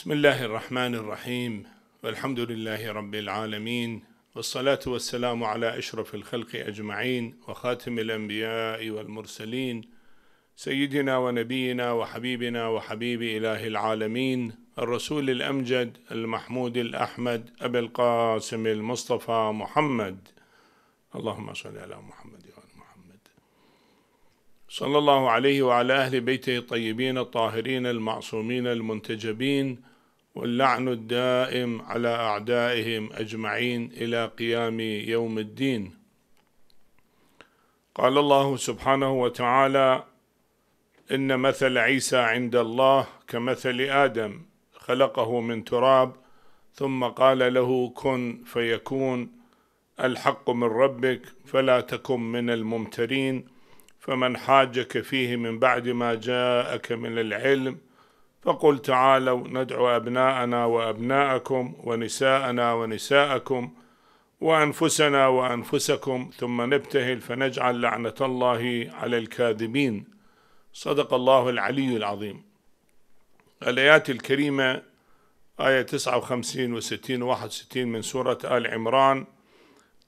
بسم الله الرحمن الرحيم والحمد لله رب العالمين والصلاة والسلام على أشرف الخلق أجمعين وخاتم الأنبياء والمرسلين سيدنا ونبينا وحبيبنا وحبيب إله العالمين الرسول الأمجد المحمود الأحمد أبي القاسم المصطفى محمد اللهم صل على محمد وعلى محمد صلى الله عليه وعلى أهل بيته الطيبين الطاهرين المعصومين المنتجبين واللعن الدائم على اعدائهم اجمعين الى قيام يوم الدين قال الله سبحانه وتعالى ان مثل عيسى عند الله كمثل ادم خلقه من تراب ثم قال له كن فيكون الحق من ربك فلا تكن من الممترين فمن حاجك فيه من بعد ما جاءك من العلم فقل تعالوا ندعو أبناءنا وأبناءكم ونساءنا ونساءكم وأنفسنا وأنفسكم ثم نبتهل فنجعل لعنة الله على الكاذبين صدق الله العلي العظيم الآيات الكريمة آية 59 و 60 و 61 من سورة آل عمران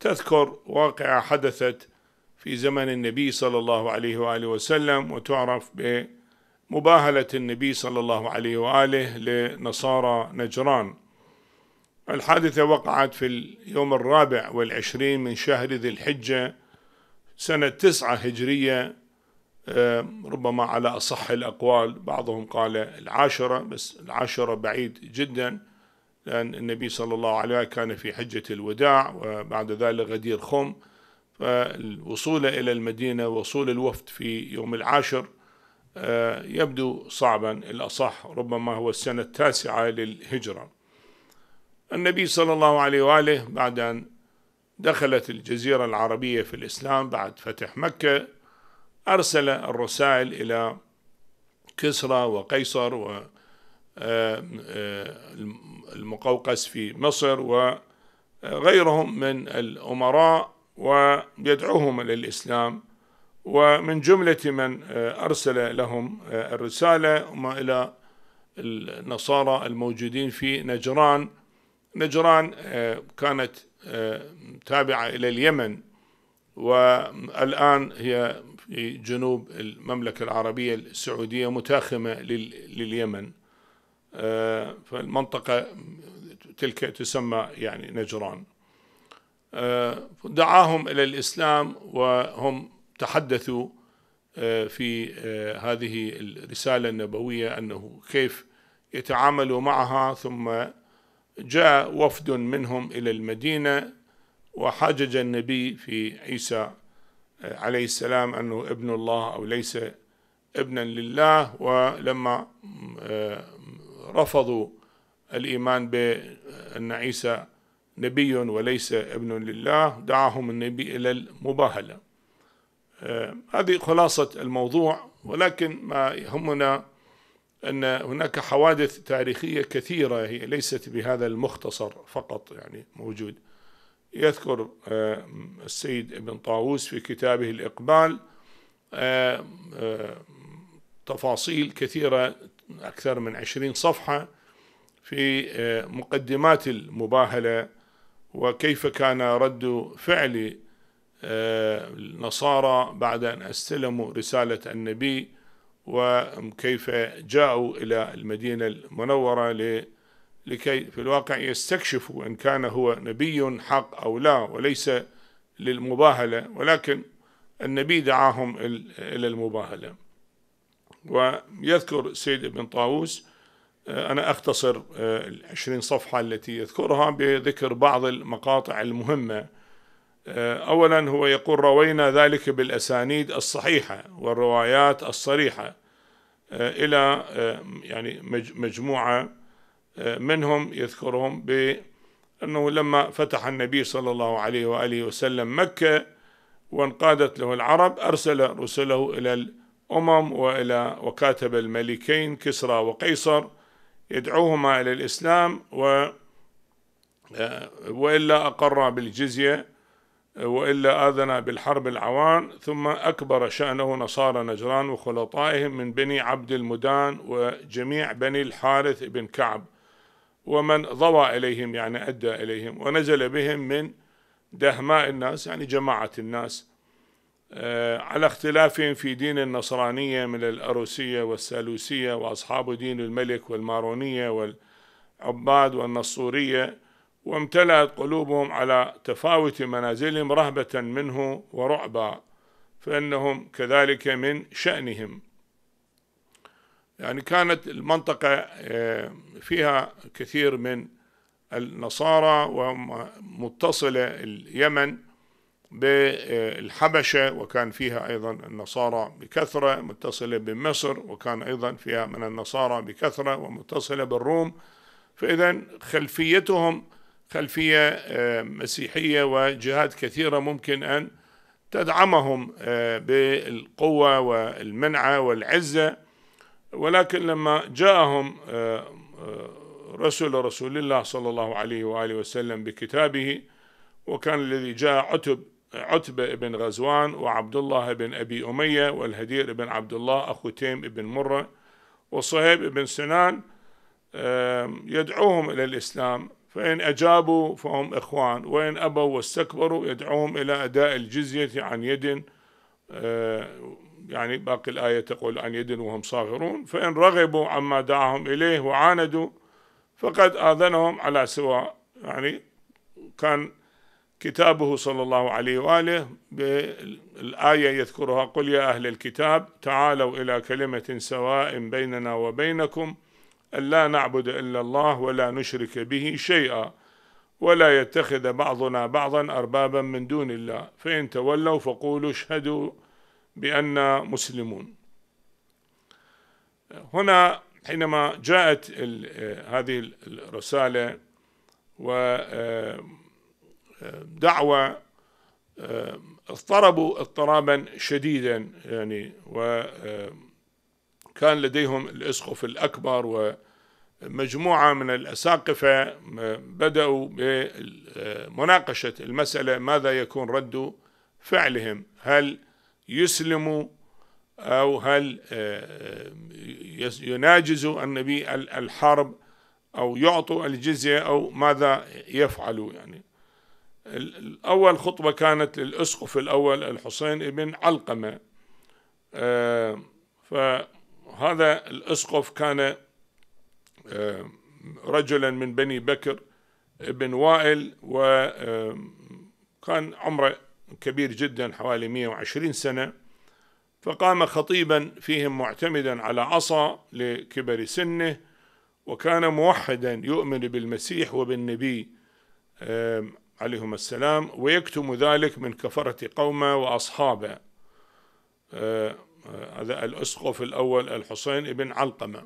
تذكر واقعة حدثت في زمن النبي صلى الله عليه وآله وسلم وتعرف ب مباهله النبي صلى الله عليه واله لنصارى نجران. الحادثه وقعت في اليوم الرابع والعشرين من شهر ذي الحجه سنه تسعه هجريه آه، ربما على اصح الاقوال بعضهم قال العاشره بس العاشره بعيد جدا لان النبي صلى الله عليه وسلم كان في حجه الوداع وبعد ذلك غدير خم فالوصول الى المدينه وصول الوفد في يوم العاشر آه، يبدو صعبا الأصح ربما هو السنة التاسعة للهجرة النبي صلى الله عليه وآله بعد أن دخلت الجزيرة العربية في الإسلام بعد فتح مكة أرسل الرسائل إلى كسرى وقيصر و آه، آه، المقوقس في مصر وغيرهم من الأمراء ويدعوهم إلى الإسلام ومن جملة من آه، أرسل لهم آه، الرسالة وما إلى النصارى الموجودين في نجران نجران آه، كانت تابعة إلى اليمن والآن هي في جنوب المملكة العربية السعودية متاخمة لليمن فالمنطقة تلك تسمى يعني نجران دعاهم إلى الإسلام وهم تحدثوا آه، في آه، هذه الرسالة النبوية أنه كيف يتعاملوا معها ثم جاء وفد منهم إلى المدينة وحاجج النبي في عيسى آه، عليه السلام أنه ابن الله أو ليس ابنا لله ولما رفضوا الإيمان بأن عيسى نبي وليس ابن لله دعاهم النبي إلى المباهلة آه، هذه خلاصة الموضوع ولكن ما يهمنا أن هناك حوادث تاريخية كثيرة هي ليست بهذا المختصر فقط يعني موجود يذكر آه، السيد ابن طاووس في كتابه الإقبال آه، تفاصيل كثيرة أكثر من عشرين صفحة في مقدمات المباهلة وكيف كان رد فعل النصارى بعد أن استلموا رسالة النبي وكيف جاءوا إلى المدينة المنورة لكي في الواقع يستكشفوا إن كان هو نبي حق أو لا وليس للمباهلة ولكن النبي دعاهم إلى المباهلة ويذكر سيد ابن طاووس آه، أنا أختصر آه، العشرين صفحة التي يذكرها بذكر بعض المقاطع المهمة آه، اولا هو يقول روينا ذلك بالاسانيد الصحيحه والروايات الصريحه آه، الى آه، يعني مجموعه منهم يذكرهم بانه لما فتح النبي صلى الله عليه واله وسلم مكه وانقادت له العرب ارسل رسله الى الامم والى وكاتب الملكين كسرى وقيصر يدعوهما الى الاسلام و والا اقر بالجزيه والا اذن بالحرب العوان ثم اكبر شانه نصارى نجران وخلطائهم من بني عبد المدان وجميع بني الحارث بن كعب ومن ضوى اليهم يعني ادى اليهم ونزل بهم من دهماء الناس يعني جماعه الناس آه، على اختلافهم في دين النصرانيه من الأروسية والسالوسيه واصحاب دين الملك والمارونيه والعباد والنصوريه وامتلأت قلوبهم على تفاوت منازلهم رهبة منه ورعبا فإنهم كذلك من شأنهم يعني كانت المنطقة آه، فيها كثير من النصارى ومتصلة اليمن بالحبشة وكان فيها أيضا النصارى بكثرة متصلة بمصر وكان أيضا فيها من النصارى بكثرة ومتصلة بالروم فإذا خلفيتهم خلفية آه، مسيحية وجهات كثيرة ممكن أن تدعمهم آه، بالقوة والمنعة والعزة ولكن لما جاءهم آه، رسول رسول الله صلى الله عليه وآله وسلم بكتابه وكان الذي جاء عتب عتبة بن غزوان وعبد الله بن أبي أمية والهدير بن عبد الله أخو تيم بن مرة وصهيب بن سنان يدعوهم إلى الإسلام فإن أجابوا فهم إخوان وإن أبوا واستكبروا يدعوهم إلى أداء الجزية عن يد آه، يعني باقي الآية تقول عن يد وهم صاغرون فإن رغبوا عما دعاهم إليه وعاندوا فقد آذنهم على سواء يعني كان كتابه صلى الله عليه وآله بالآية يذكرها قل يا أهل الكتاب تعالوا إلى كلمة سواء بيننا وبينكم أن لا نعبد إلا الله ولا نشرك به شيئا ولا يتخذ بعضنا بعضا أربابا من دون الله فإن تولوا فقولوا اشهدوا بأننا مسلمون هنا حينما جاءت هذه الرسالة ودعوة اضطربوا اضطرابا شديدا يعني و كان لديهم الاسقف الاكبر ومجموعه من الاساقفه بداوا بمناقشه المساله ماذا يكون رد فعلهم هل يسلموا او هل آه، يناجزوا النبي الحرب او يعطوا الجزيه او ماذا يفعلوا يعني اول خطبه كانت للاسقف الاول الحسين بن علقمه آه، ف هذا الاسقف كان آه، رجلا من بني بكر بن وائل وكان آه، عمره كبير جدا حوالي 120 سنة فقام خطيبا فيهم معتمدا على عصا لكبر سنه وكان موحدا يؤمن بالمسيح وبالنبي آه، عليهم السلام ويكتم ذلك من كفرة قومه وأصحابه هذا الأسقف الأول الحسين بن علقمة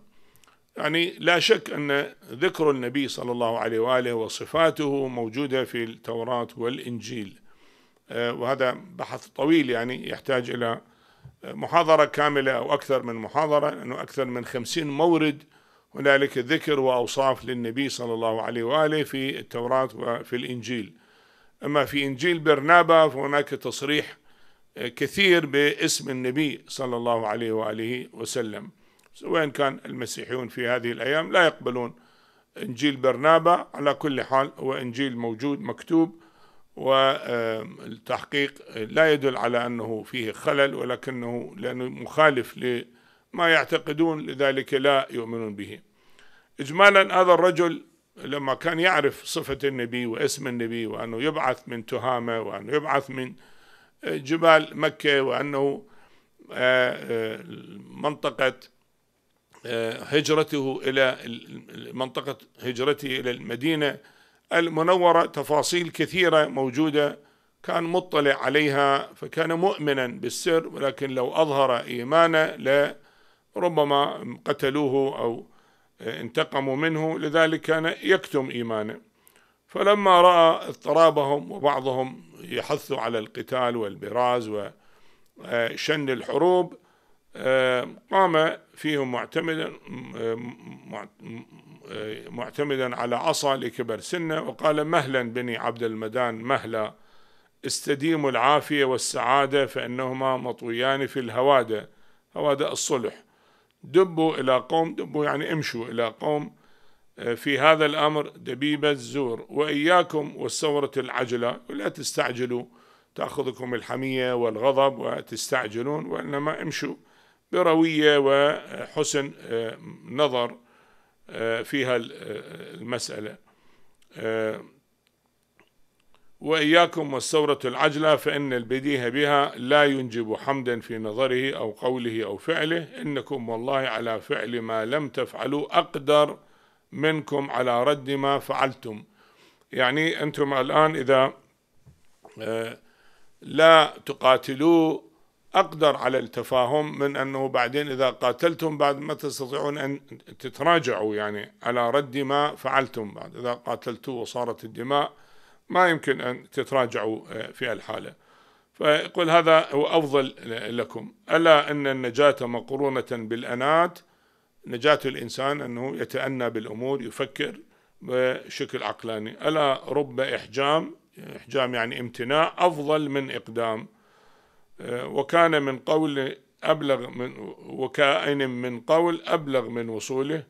يعني لا شك أن ذكر النبي صلى الله عليه وآله وصفاته موجودة في التوراة والإنجيل آه، وهذا بحث طويل يعني يحتاج إلى محاضرة كاملة أو أكثر من محاضرة لأنه أكثر من خمسين مورد هنالك ذكر وأوصاف للنبي صلى الله عليه وآله في التوراة وفي الإنجيل أما في إنجيل برنابا فهناك تصريح كثير باسم النبي صلى الله عليه واله وسلم سواء كان المسيحيون في هذه الايام لا يقبلون انجيل برنابا على كل حال هو انجيل موجود مكتوب والتحقيق لا يدل على انه فيه خلل ولكنه لانه مخالف لما يعتقدون لذلك لا يؤمنون به. اجمالا هذا الرجل لما كان يعرف صفه النبي واسم النبي وانه يبعث من تهامه وانه يبعث من جبال مكة وأنه آه، آه، منطقة آه، هجرته إلى منطقة هجرته إلى المدينة المنورة تفاصيل كثيرة موجودة كان مطلع عليها فكان مؤمنا بالسر ولكن لو أظهر إيمانه ربما قتلوه أو انتقموا منه لذلك كان يكتم إيمانه فلما رأى اضطرابهم وبعضهم يحث على القتال والبراز وشن الحروب قام فيهم معتمدا معتمدا على عصا لكبر سنه وقال مهلا بني عبد المدان مهلا استديموا العافيه والسعاده فانهما مطويان في الهواده هواده الصلح دبوا الى قوم دبوا يعني امشوا الى قوم آه، في هذا الأمر دبيب الزور وإياكم والثورة العجلة ولا تستعجلوا تأخذكم الحمية والغضب وتستعجلون وإنما امشوا بروية وحسن آه، نظر آه، فيها المسألة وإياكم والثورة العجلة فإن البديه بها لا ينجب حمدا في نظره أو قوله أو فعله إنكم والله على فعل ما لم تفعلوا أقدر منكم على رد ما فعلتم يعني أنتم الآن إذا آه، لا تقاتلوا أقدر على التفاهم من أنه بعدين إذا قاتلتم بعد ما تستطيعون أن تتراجعوا يعني على رد ما فعلتم بعد إذا قاتلتوا وصارت الدماء ما يمكن أن تتراجعوا آه، في الحالة فيقول هذا هو أفضل آه، لكم ألا أن النجاة مقرونة بالأنات نجاة الإنسان أنه يتأنى بالأمور يفكر بشكل عقلاني ألا رب إحجام إحجام يعني امتناع أفضل من إقدام آه، وكان من قول أبلغ من وكائن من قول أبلغ من وصوله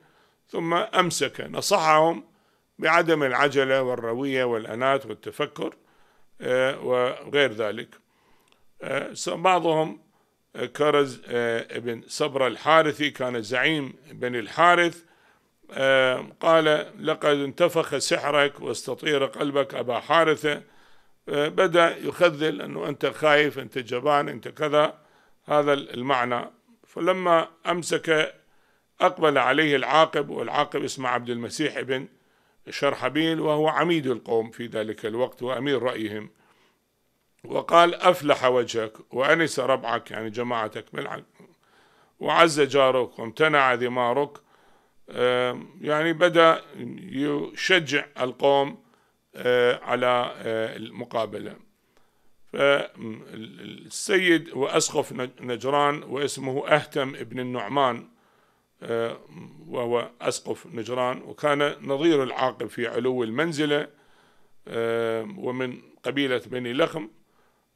ثم أمسك نصحهم بعدم العجلة والروية والأنات والتفكر آه، وغير ذلك آه، بعضهم كرز آه، بن صبر الحارثي كان زعيم بني الحارث آه، قال لقد انتفخ سحرك واستطير قلبك أبا حارثة آه، بدأ يخذل أنه أنت خايف أنت جبان أنت كذا هذا المعنى فلما أمسك أقبل عليه العاقب والعاقب اسمه عبد المسيح بن شرحبيل وهو عميد القوم في ذلك الوقت وأمير رأيهم وقال أفلح وجهك وأنس ربعك يعني جماعتك بالحق وعز جارك وامتنع ذمارك يعني بدأ يشجع القوم آه، على آه، المقابلة فالسيد وأسقف نجران واسمه أهتم ابن النعمان آه، وهو أسقف نجران وكان نظير العاقب في علو المنزلة ومن قبيلة بني لخم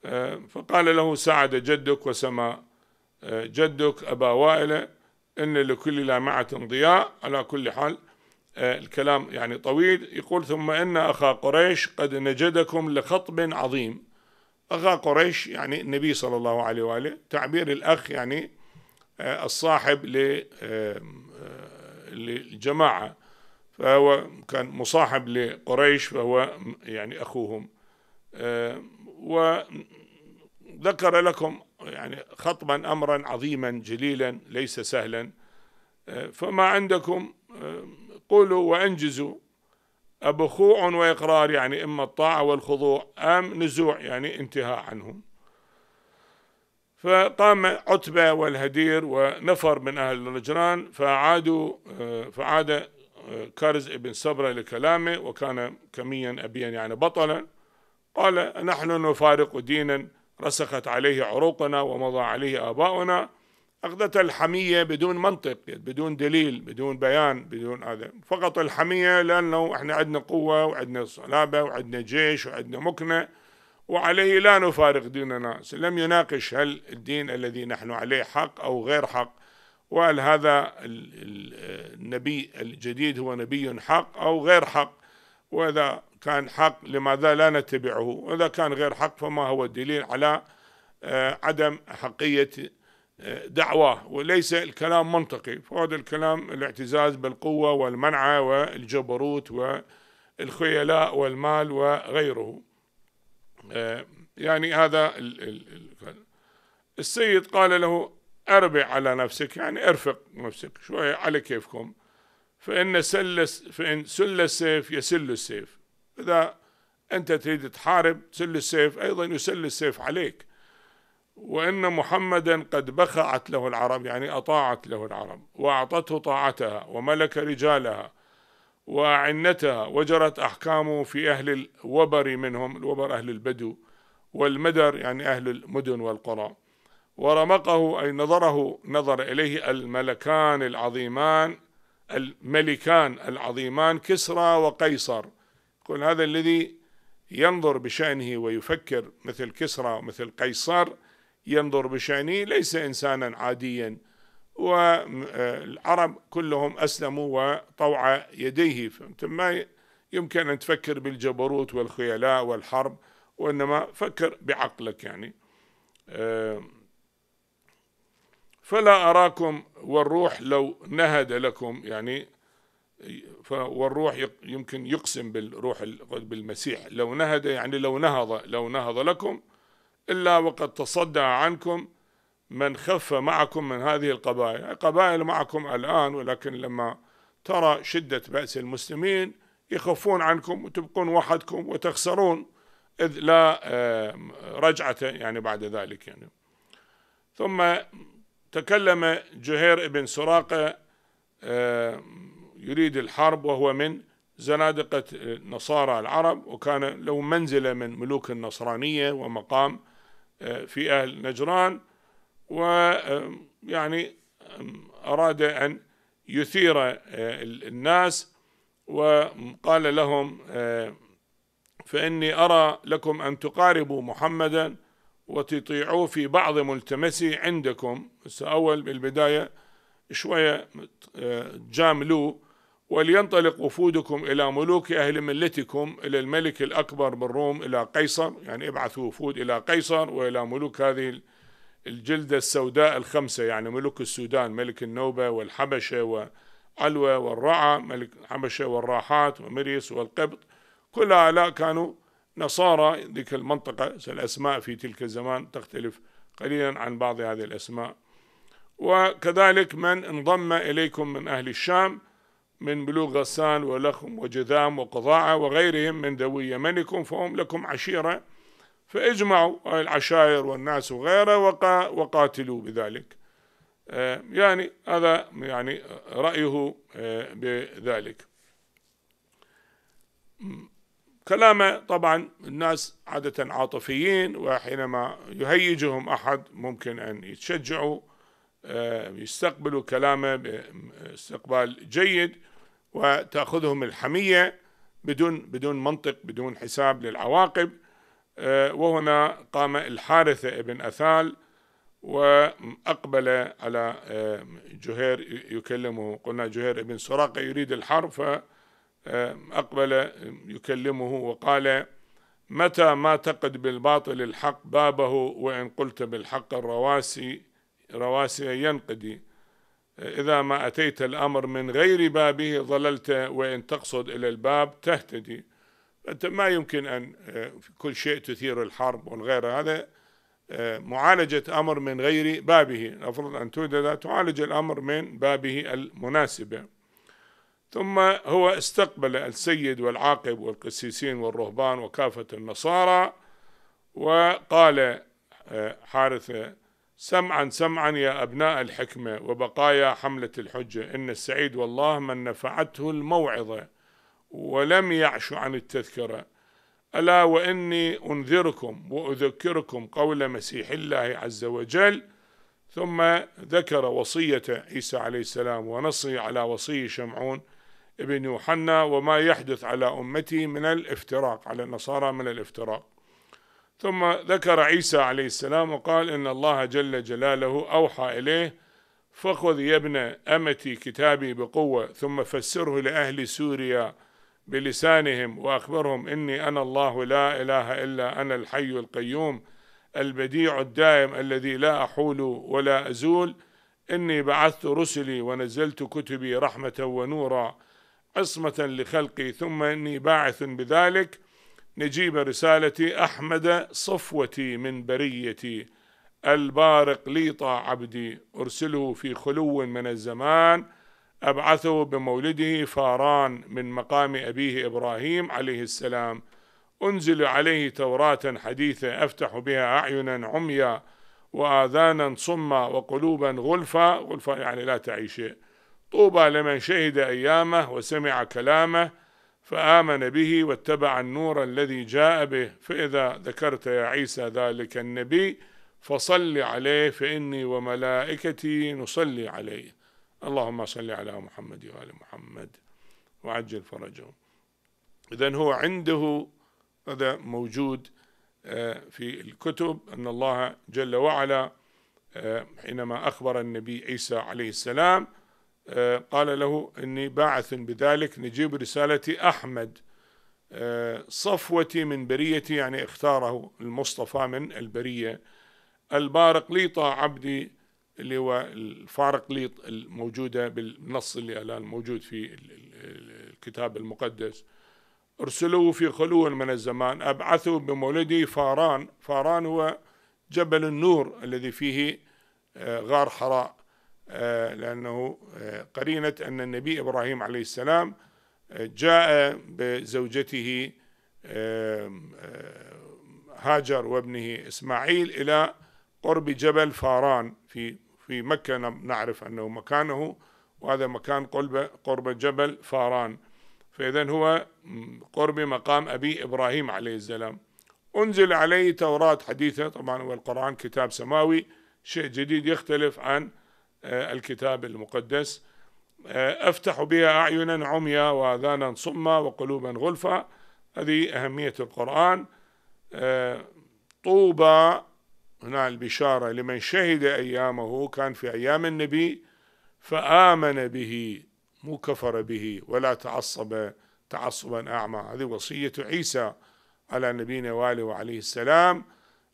آه، فقال له سعد جدك وسمى آه، جدك أبا وائلة إن لكل لامعة ضياء على كل حال آه، الكلام يعني طويل يقول ثم إن أخا قريش قد نجدكم لخطب عظيم أخا قريش يعني النبي صلى الله عليه وآله تعبير الأخ يعني الصاحب للجماعة فهو كان مصاحب لقريش فهو يعني أخوهم وذكر لكم يعني خطبا امرا عظيما جليلا ليس سهلا آه، فما عندكم آه، قولوا وانجزوا أبخوع وإقرار يعني إما الطاعة والخضوع أم نزوع يعني انتهاء عنهم فقام عتبة والهدير ونفر من أهل نجران فعادوا آه، فعاد كارز ابن صبرة لكلامه وكان كميا أبيا يعني بطلا قال نحن نفارق دينا رسخت عليه عروقنا ومضى عليه آباؤنا أخذة الحمية بدون منطق يعني بدون دليل بدون بيان بدون هذا فقط الحمية لأنه إحنا عندنا قوة وعندنا صلابة وعندنا جيش وعندنا مكنة وعليه لا نفارق ديننا لم يناقش هل الدين الذي نحن عليه حق أو غير حق وهل هذا النبي الجديد هو نبي حق أو غير حق وإذا كان حق لماذا لا نتبعه وإذا كان غير حق فما هو الدليل على آه، عدم حقية آه، دعواه وليس الكلام منطقي فهذا الكلام الاعتزاز بالقوة والمنعة والجبروت والخيلاء والمال وغيره آه، يعني هذا السيد قال له أربع على نفسك يعني ارفق نفسك شوية على كيفكم فإن سل فإن سل السيف يسل السيف إذا أنت تريد تحارب تسل السيف أيضا يسل السيف عليك وإن محمدا قد بخعت له العرب يعني أطاعت له العرب وأعطته طاعتها وملك رجالها وأعنتها وجرت أحكامه في أهل الوبر منهم الوبر أهل البدو والمدر يعني أهل المدن والقرى ورمقه أي نظره نظر إليه الملكان العظيمان الملكان العظيمان كسرى وقيصر يكون هذا الذي ينظر بشأنه ويفكر مثل كسرى ومثل قيصر ينظر بشأنه ليس إنسانا عاديا والعرب كلهم أسلموا وطوع يديه ما يمكن أن تفكر بالجبروت والخيلاء والحرب وإنما فكر بعقلك يعني فلا أراكم والروح لو نهد لكم يعني والروح يمكن يقسم بالروح بالمسيح لو نهد يعني لو نهض لو نهض لكم إلا وقد تصدع عنكم من خف معكم من هذه القبائل القبائل معكم الآن ولكن لما ترى شدة بأس المسلمين يخفون عنكم وتبقون وحدكم وتخسرون إذ لا آه، رجعة يعني بعد ذلك يعني ثم تكلم جهير بن سراقة آه، يريد الحرب وهو من زنادقة نصارى العرب وكان له منزلة من ملوك النصرانية ومقام آه، في أهل نجران ويعني أراد أن يثير آه، الناس وقال لهم آه، فإني أرى لكم أن تقاربوا محمدا وتطيعوه في بعض ملتمسه عندكم أول بالبداية شوية جاملوه ولينطلق وفودكم إلى ملوك أهل ملتكم إلى الملك الأكبر بالروم إلى قيصر يعني ابعثوا وفود إلى قيصر وإلى ملوك هذه الجلدة السوداء الخمسة يعني ملوك السودان ملك النوبة والحبشة وعلوة والرعى ملك الحبشة والراحات ومريس والقبط كل هؤلاء كانوا نصارى ذيك المنطقة الأسماء في تلك الزمان تختلف قليلا عن بعض هذه الأسماء وكذلك من انضم إليكم من أهل الشام من ملوك غسان ولخم وجذام وقضاعة وغيرهم من ذوي يمنكم فهم لكم عشيرة فاجمعوا العشائر والناس وغيره وقاتلوا بذلك آه، يعني هذا يعني رأيه آه، بذلك كلامه طبعا الناس عادة عاطفيين وحينما يهيجهم أحد ممكن أن يتشجعوا آه، يستقبلوا كلامه باستقبال جيد وتأخذهم الحمية بدون بدون منطق بدون حساب للعواقب آه، وهنا قام الحارثة بن أثال وأقبل على آه، جهير يكلمه قلنا جهير بن سراقة يريد الحرب فأقبل آه، يكلمه وقال متى ما تقد بالباطل الحق بابه وإن قلت بالحق الرواسي رواسي ينقدي إذا ما أتيت الأمر من غير بابه ظللت وإن تقصد إلى الباب تهتدي أنت ما يمكن أن آه، كل شيء تثير الحرب والغير هذا آه، معالجة أمر من غير بابه أفرض أن تعالج الأمر من بابه المناسبة ثم هو استقبل السيد والعاقب والقسيسين والرهبان وكافة النصارى وقال آه، حارث سمعا سمعا يا أبناء الحكمة وبقايا حملة الحجة إن السعيد والله من نفعته الموعظة ولم يعش عن التذكرة ألا وإني أنذركم وأذكركم قول مسيح الله عز وجل ثم ذكر وصية عيسى عليه السلام ونصي على وصي شمعون ابن يوحنا وما يحدث على أمتي من الافتراق على النصارى من الافتراق ثم ذكر عيسى عليه السلام وقال إن الله جل جلاله أوحى إليه فخذ يا ابن أمتي كتابي بقوة ثم فسره لأهل سوريا بلسانهم وأخبرهم إني أنا الله لا إله إلا أنا الحي القيوم البديع الدائم الذي لا أحول ولا أزول إني بعثت رسلي ونزلت كتبي رحمة ونورا عصمة لخلقي ثم إني باعث بذلك نجيب رسالتي أحمد صفوتي من بريتي البارق ليطا عبدي أرسله في خلو من الزمان أبعثه بمولده فاران من مقام أبيه إبراهيم عليه السلام أنزل عليه توراة حديثة أفتح بها أعينا عميا وآذانا صما وقلوبا غلفا غلفا يعني لا تعيش طوبى لمن شهد أيامه وسمع كلامه فآمن به واتبع النور الذي جاء به فإذا ذكرت يا عيسى ذلك النبي فصل عليه فإني وملائكتي نصلي عليه اللهم صل على محمد وآل محمد وعجل فرجه إذا هو عنده هذا موجود آه، في الكتب أن الله جل وعلا آه، حينما أخبر النبي عيسى عليه السلام آه، قال له إني باعث بذلك نجيب رسالة أحمد آه، صفوتي من بريتي يعني اختاره المصطفى من البرية البارق ليطا عبدي اللي هو الفارق ليط الموجودة بالنص اللي الآن موجود في الكتاب المقدس ارسلوه في خلو من الزمان ابعثه بمولدي فاران فاران هو جبل النور الذي فيه آه، غار حراء آه، لأنه آه، قرينة أن النبي إبراهيم عليه السلام آه، جاء بزوجته هاجر وابنه إسماعيل إلى قرب جبل فاران في في مكة نعرف أنه مكانه وهذا مكان قرب قرب جبل فاران فإذا هو قرب مقام أبي إبراهيم عليه السلام أنزل عليه توراة حديثة طبعا والقرآن كتاب سماوي شيء جديد يختلف عن آه، الكتاب المقدس آه، افتح بها اعينا عميا واذانا صما وقلوبا غلفا هذه اهميه القران آه، طوبى هنا البشاره لمن شهد ايامه كان في ايام النبي فامن به مو كفر به ولا تعصب تعصبا اعمى هذه وصيه عيسى على نبينا واله وعليه السلام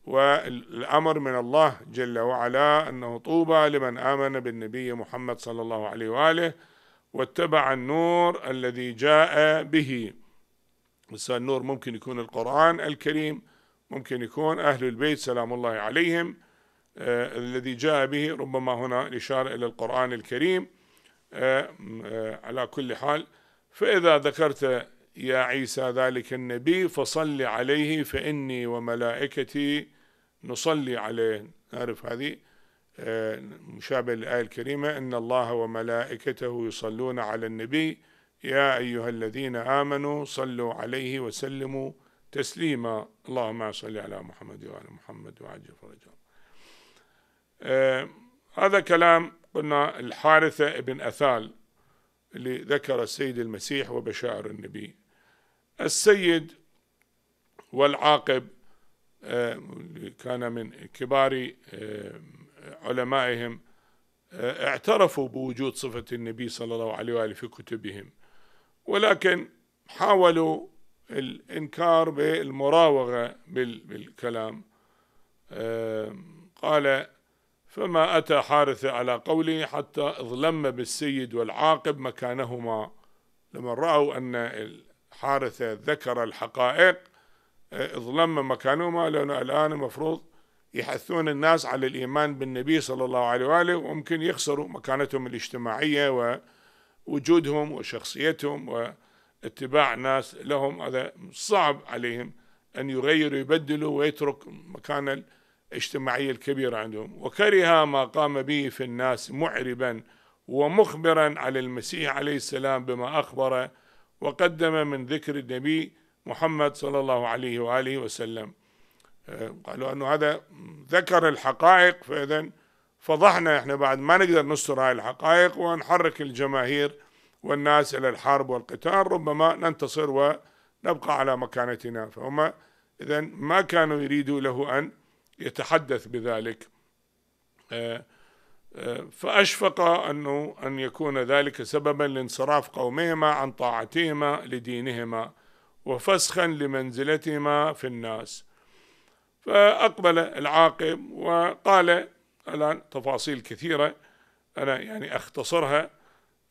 والأمر من الله جل وعلا أنه طوبى لمن آمن بالنبي محمد صلى الله عليه وآله واتبع النور الذي جاء به النور ممكن يكون القرآن الكريم ممكن يكون أهل البيت سلام الله عليهم آه الذي جاء به ربما هنا الإشارة إلى القرآن الكريم آه آه على كل حال فإذا ذكرت يا عيسى ذلك النبي فصل عليه فإني وملائكتي نصلي عليه نعرف هذه آه، مشابه للآية الكريمة إن الله وملائكته يصلون على النبي يا أيها الذين آمنوا صلوا عليه وسلموا تسليما اللهم صل على محمد وعلى محمد وعجل فرجه آه هذا كلام قلنا الحارثة ابن أثال اللي ذكر السيد المسيح وبشائر النبي السيد والعاقب آه، كان من كبار آه، علمائهم آه، اعترفوا بوجود صفة النبي صلى الله عليه وآله في كتبهم ولكن حاولوا الإنكار بالمراوغة بالكلام قال فما أتى حارثة على قوله حتى اظلم بالسيد والعاقب مكانهما لما رأوا أن حارثة ذكر الحقائق ظلم مكانهما لأنه الآن المفروض يحثون الناس على الإيمان بالنبي صلى الله عليه وآله وممكن يخسروا مكانتهم الاجتماعية ووجودهم وشخصيتهم واتباع الناس لهم هذا صعب عليهم أن يغيروا يبدلوا ويترك مكان الاجتماعية الكبيرة عندهم وكره ما قام به في الناس معربا ومخبرا على المسيح عليه السلام بما أخبر وقدم من ذكر النبي محمد صلى الله عليه واله وسلم آه، قالوا انه هذا ذكر الحقائق فاذا فضحنا احنا بعد ما نقدر نستر هاي الحقائق ونحرك الجماهير والناس الى الحرب والقتال ربما ننتصر ونبقى على مكانتنا فهم اذا ما كانوا يريدوا له ان يتحدث بذلك آه، آه، فاشفق انه ان يكون ذلك سببا لانصراف قومهما عن طاعتهما لدينهما وفسخا لمنزلتهما في الناس فأقبل العاقب وقال الآن تفاصيل كثيرة أنا يعني أختصرها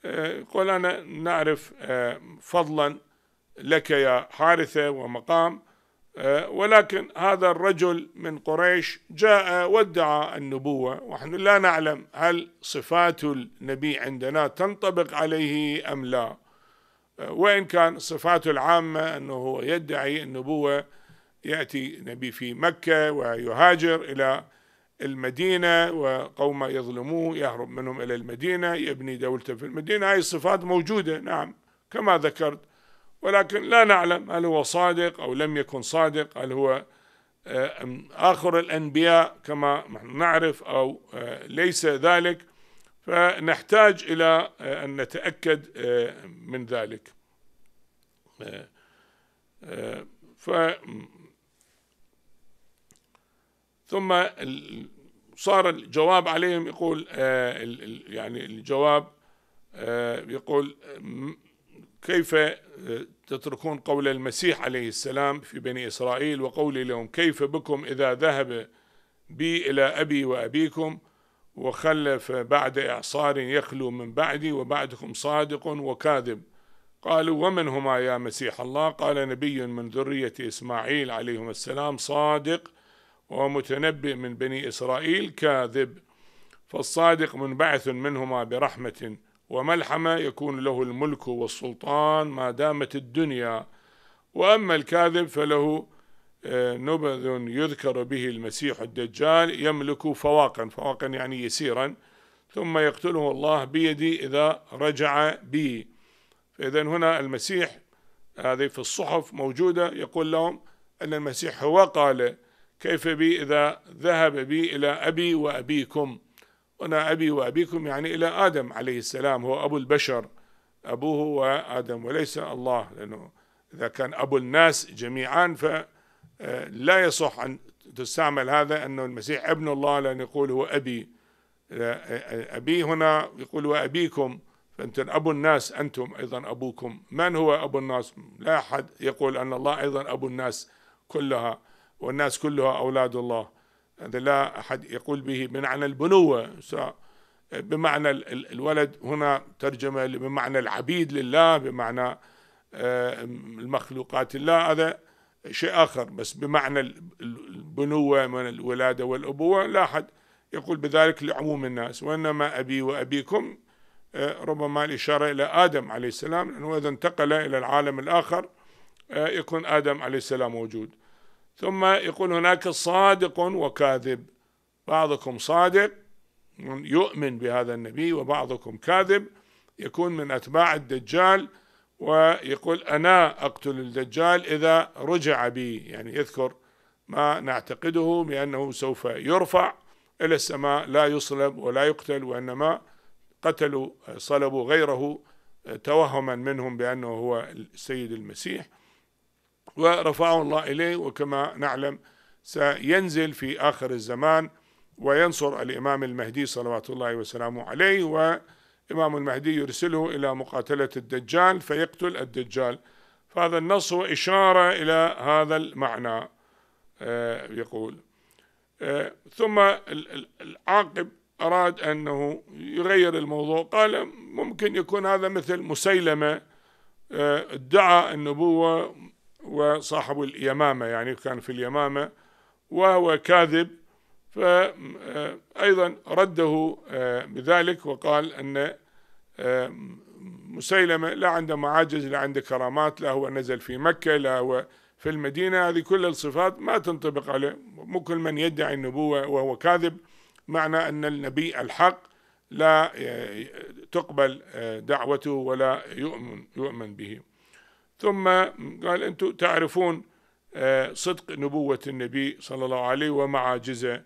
آه، قل أنا نعرف آه، فضلا لك يا حارثة ومقام آه، ولكن هذا الرجل من قريش جاء وادعى النبوة ونحن لا نعلم هل صفات النبي عندنا تنطبق عليه أم لا وإن كان صفاته العامة أنه هو يدعي النبوة يأتي نبي في مكة ويهاجر إلى المدينة وقوم يظلموه يهرب منهم إلى المدينة يبني دولته في المدينة هذه الصفات موجودة نعم كما ذكرت ولكن لا نعلم هل هو صادق أو لم يكن صادق هل هو آه، آخر الأنبياء كما نعرف أو آه، ليس ذلك فنحتاج إلى آه، أن نتأكد آه، من ذلك آه، ف ثم صار الجواب عليهم يقول يعني الجواب يقول كيف تتركون قول المسيح عليه السلام في بني إسرائيل وقولي لهم كيف بكم إذا ذهب بي إلى أبي وأبيكم وخلف بعد إعصار يخلو من بعدي وبعدكم صادق وكاذب قالوا ومن هما يا مسيح الله قال نبي من ذرية إسماعيل عليهم السلام صادق ومتنبئ من بني إسرائيل كاذب فالصادق منبعث منهما برحمة وملحمة يكون له الملك والسلطان ما دامت الدنيا وأما الكاذب فله نبذ يذكر به المسيح الدجال يملك فواقا فواقا يعني يسيرا ثم يقتله الله بيدي إذا رجع بي فإذا هنا المسيح هذه في الصحف موجودة يقول لهم أن المسيح هو قال كيف بي إذا ذهب بي إلى أبي وأبيكم هنا أبي وأبيكم يعني إلى آدم عليه السلام هو أبو البشر أبوه وآدم وليس الله لأنه إذا كان أبو الناس جميعا ف لا يصح أن تستعمل هذا أنه المسيح ابن الله لأن يقول هو أبي أبي هنا يقول هو أبيكم فانت أبو الناس أنتم أيضا أبوكم من هو أبو الناس لا أحد يقول أن الله أيضا أبو الناس كلها والناس كلها أولاد الله هذا لا أحد يقول به بمعنى البنوة بمعنى الولد هنا ترجمة بمعنى العبيد لله بمعنى آه، المخلوقات الله هذا شيء آخر بس بمعنى البنوة من الولادة والأبوة لا أحد يقول بذلك لعموم الناس وإنما أبي وأبيكم آه، ربما الإشارة إلى آدم عليه السلام لأنه إذا انتقل إلى العالم الآخر آه، يكون آدم عليه السلام موجود ثم يقول هناك صادق وكاذب بعضكم صادق يؤمن بهذا النبي وبعضكم كاذب يكون من أتباع الدجال ويقول أنا أقتل الدجال إذا رجع بي يعني يذكر ما نعتقده بأنه سوف يرفع إلى السماء لا يصلب ولا يقتل وإنما قتلوا صلبوا غيره توهما منهم بأنه هو السيد المسيح ورفعه الله إليه وكما نعلم سينزل في آخر الزمان وينصر الإمام المهدي صلوات الله وسلامه عليه الإمام المهدي يرسله إلى مقاتلة الدجال فيقتل الدجال فهذا النص هو إشارة إلى هذا المعنى آه، يقول آه، ثم العاقب أراد أنه يغير الموضوع قال ممكن يكون هذا مثل مسيلمة آه، ادعى النبوة وصاحب اليمامة يعني كان في اليمامة وهو كاذب فأيضا آه، رده آه، بذلك وقال أن آه، مسيلمة لا عنده معاجز لا عنده كرامات لا هو نزل في مكة لا هو في المدينة هذه كل الصفات ما تنطبق عليه مو كل من يدعي النبوة وهو كاذب معنى أن النبي الحق لا تقبل دعوته ولا يؤمن, يؤمن به ثم قال أنتم تعرفون صدق نبوة النبي صلى الله عليه ومعاجزه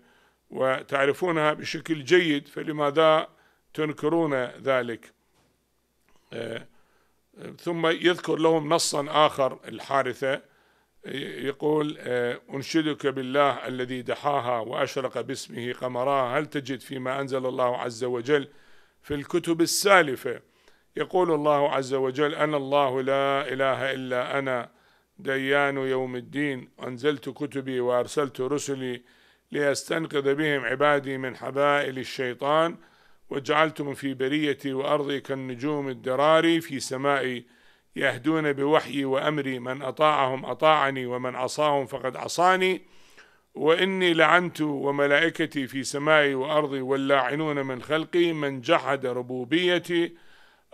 وتعرفونها بشكل جيد فلماذا تنكرون ذلك آه، ثم يذكر لهم نصا آخر الحارثة يقول آه، أنشدك بالله الذي دحاها وأشرق باسمه قمراها هل تجد فيما أنزل الله عز وجل في الكتب السالفة يقول الله عز وجل أنا الله لا إله إلا أنا ديان يوم الدين أنزلت كتبي وأرسلت رسلي ليستنقذ بهم عبادي من حبائل الشيطان وجعلتم في بريتي وأرضي كالنجوم الدراري في سمائي يهدون بوحيي وأمري من أطاعهم أطاعني ومن عصاهم فقد عصاني وإني لعنت وملائكتي في سمائي وأرضي واللاعنون من خلقي من جحد ربوبيتي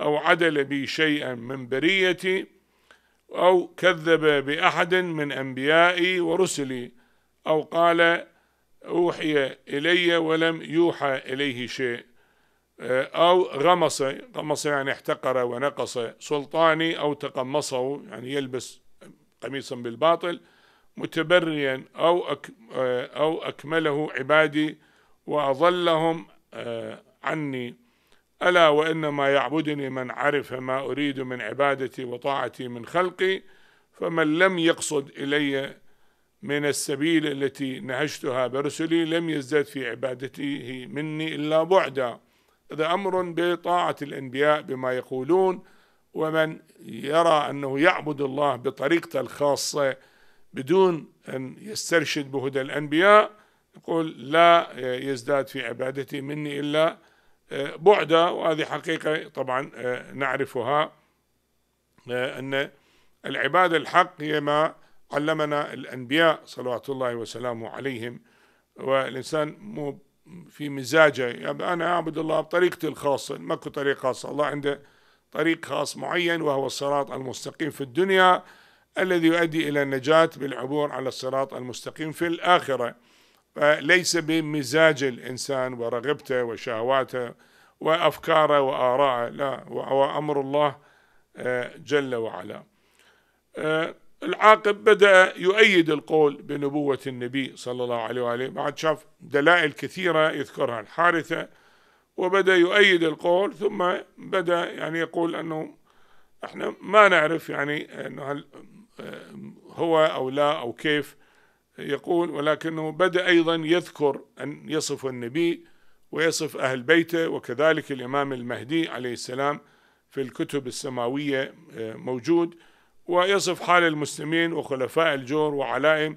أو عدل بي شيئا من بريتي أو كذب بأحد من أنبيائي ورسلي أو قال أوحي إلي ولم يوحى إليه شيء آه، أو غمص غمص يعني احتقر ونقص سلطاني أو تقمصه يعني يلبس قميصا بالباطل متبريا أو آه، أو أكمله عبادي وأظلهم آه، عني ألا وإنما يعبدني من عرف ما أريد من عبادتي وطاعتي من خلقي فمن لم يقصد إلي من السبيل التي نهجتها برسلي لم يزدد في عبادته مني إلا بعدا هذا أمر بطاعة الأنبياء بما يقولون ومن يرى أنه يعبد الله بطريقته الخاصة بدون أن يسترشد بهدى الأنبياء يقول لا يزداد في عبادتي مني إلا آه، بعدا وهذه حقيقة طبعا آه، نعرفها آه، أن العبادة الحق هي ما علمنا الأنبياء صلوات الله وسلامه عليهم والإنسان مو في مزاجه يعني أنا أعبد الله بطريقتي الخاصة ماكو طريقة خاصة الله عنده طريق خاص معين وهو الصراط المستقيم في الدنيا الذي يؤدي إلى النجاة بالعبور على الصراط المستقيم في الآخرة فليس بمزاج الإنسان ورغبته وشهواته وأفكاره وآراءه لا هو أمر الله آه، جل وعلا آه، العاقب بدأ يؤيد القول بنبوة النبي صلى الله عليه وآله بعد شاف دلائل كثيرة يذكرها الحارثة وبدأ يؤيد القول ثم بدأ يعني يقول أنه احنا ما نعرف يعني أنه هل هو أو لا أو كيف يقول ولكنه بدأ أيضا يذكر أن يصف النبي ويصف أهل بيته وكذلك الإمام المهدي عليه السلام في الكتب السماوية موجود ويصف حال المسلمين وخلفاء الجور وعلائم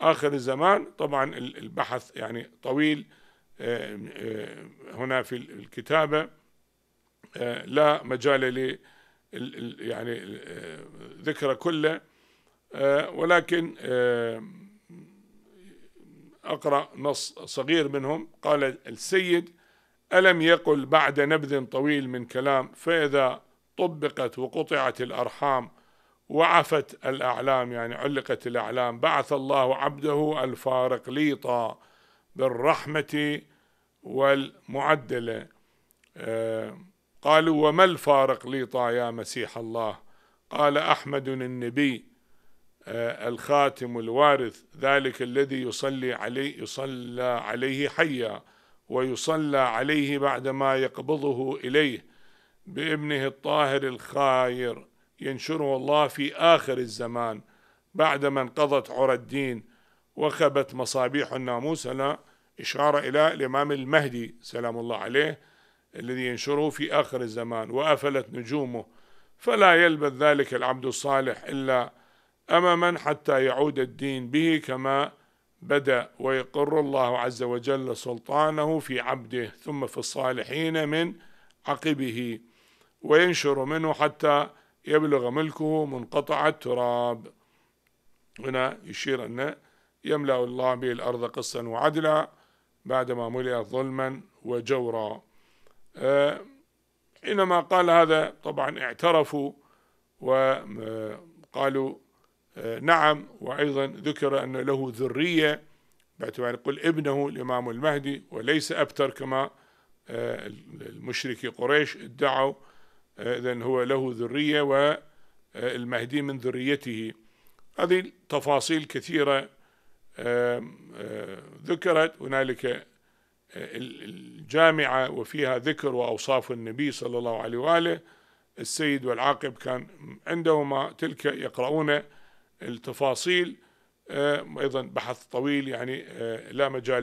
آخر الزمان طبعا البحث يعني طويل آه، آه، هنا في الكتابة آه، لا مجال ل يعني ذكر كله ولكن أقرأ نص صغير منهم قال السيد ألم يقل بعد نبذ طويل من كلام فإذا طبقت وقطعت الأرحام وعفت الأعلام يعني علقت الأعلام بعث الله عبده الفارق ليطا بالرحمة والمعدلة آه، قالوا وما الفارق ليطا يا مسيح الله قال أحمد النبي آه، الخاتم الوارث ذلك الذي يصلي عليه يصلى عليه حيا ويصلى عليه بعدما يقبضه إليه بابنه الطاهر الخاير ينشره الله في آخر الزمان بعدما انقضت عرى الدين وخبت مصابيح الناموس هنا إشارة إلى الإمام المهدي سلام الله عليه الذي ينشره في آخر الزمان وأفلت نجومه فلا يلبث ذلك العبد الصالح إلا أمما حتى يعود الدين به كما بدأ ويقر الله عز وجل سلطانه في عبده ثم في الصالحين من عقبه وينشر منه حتى يبلغ ملكه منقطع التراب هنا يشير أن يملأ الله به الأرض قصا وعدلا بعدما ملئ ظلما وجورا حينما آه، قال هذا طبعا اعترفوا وقالوا آه، آه، نعم وأيضا ذكر أن له ذرية باعتبار يقول ابنه الإمام المهدي وليس أبتر كما المشركي قريش ادعوا آه، اذا هو له ذرية والمهدي من ذريته هذه تفاصيل كثيرة ذكرت هنالك آه، الجامعة وفيها ذكر وأوصاف النبي صلى الله عليه وآله السيد والعاقب كان عندهما تلك يقرؤون التفاصيل أيضا بحث طويل يعني آه، لا مجال